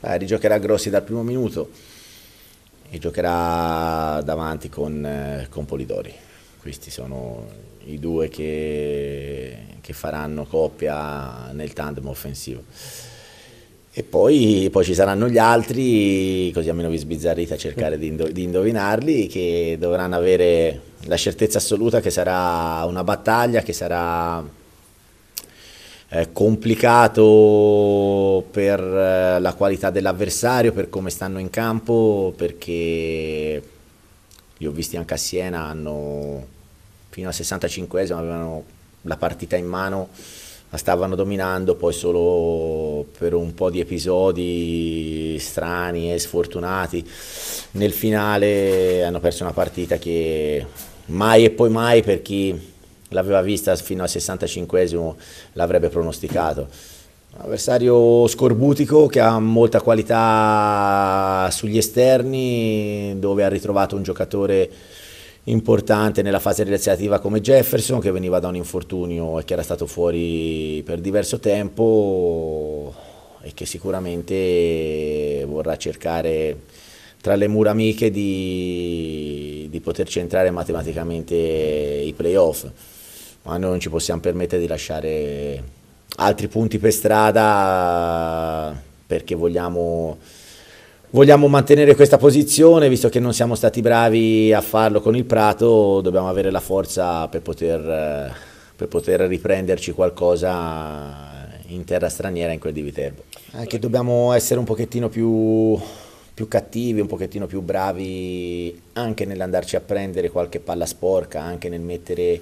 eh, rigiocherà Grossi dal primo minuto e giocherà davanti con, eh, con Polidori. Questi sono i due che, che, faranno coppia nel tandem offensivo. E poi, poi, ci saranno gli altri, così almeno vi sbizzarrite a cercare di, indo- di indovinarli, che dovranno avere la certezza assoluta che sarà una battaglia, che sarà eh, complicato per eh, la qualità dell'avversario, per come stanno in campo, perché li ho visti anche a Siena, hanno, fino al 65esimo avevano la partita in mano, la stavano dominando, poi solo per un po' di episodi strani e sfortunati nel finale hanno perso una partita che mai e poi mai per chi l'aveva vista fino al 65esimo, l'avrebbe pronosticato. Un avversario scorbutico che ha molta qualità sugli esterni, dove ha ritrovato un giocatore importante nella fase realizzativa come Jefferson che veniva da un infortunio e che era stato fuori per diverso tempo e che sicuramente vorrà cercare tra le mura amiche di, di poterci entrare matematicamente i playoff ma noi non ci possiamo permettere di lasciare altri punti per strada perché vogliamo, vogliamo mantenere questa posizione, visto che non siamo stati bravi a farlo con il Prato, dobbiamo avere la forza per poter, per poter riprenderci qualcosa in terra straniera in quel di Viterbo. Anche dobbiamo essere un pochettino più, più, cattivi, un pochettino più bravi anche nell'andarci a prendere qualche palla sporca, anche nel mettere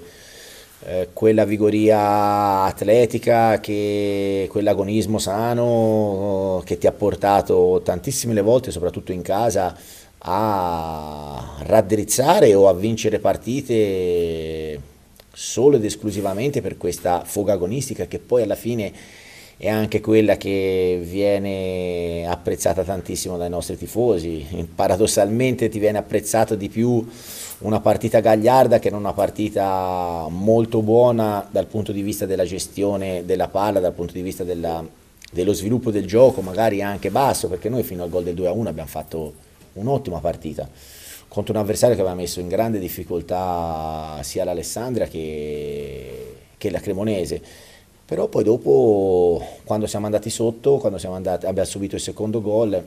eh, quella vigoria atletica, che, quell'agonismo sano oh, che ti ha portato tantissime volte, soprattutto in casa, a raddrizzare o a vincere partite solo ed esclusivamente per questa foga agonistica che poi alla fine è anche quella che viene apprezzata tantissimo dai nostri tifosi. Paradossalmente ti viene apprezzata di più una partita gagliarda che non una partita molto buona dal punto di vista della gestione della palla, dal punto di vista della, dello sviluppo del gioco, magari anche basso, perché noi fino al gol del 2-1 abbiamo fatto un'ottima partita contro un avversario che aveva messo in grande difficoltà sia l'Alessandria che, che la Cremonese però poi dopo, quando siamo andati sotto, quando andati, abbiamo subito il secondo gol,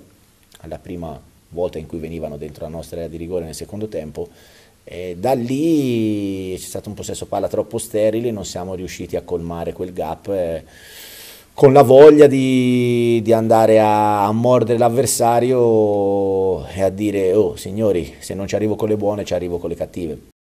alla prima volta in cui venivano dentro la nostra area di rigore nel secondo tempo, e da lì c'è stato un possesso palla troppo sterile, non siamo riusciti a colmare quel gap. Eh, con la voglia di, di andare a, a, mordere l'avversario e a dire, oh signori, se non ci arrivo con le buone, ci arrivo con le cattive.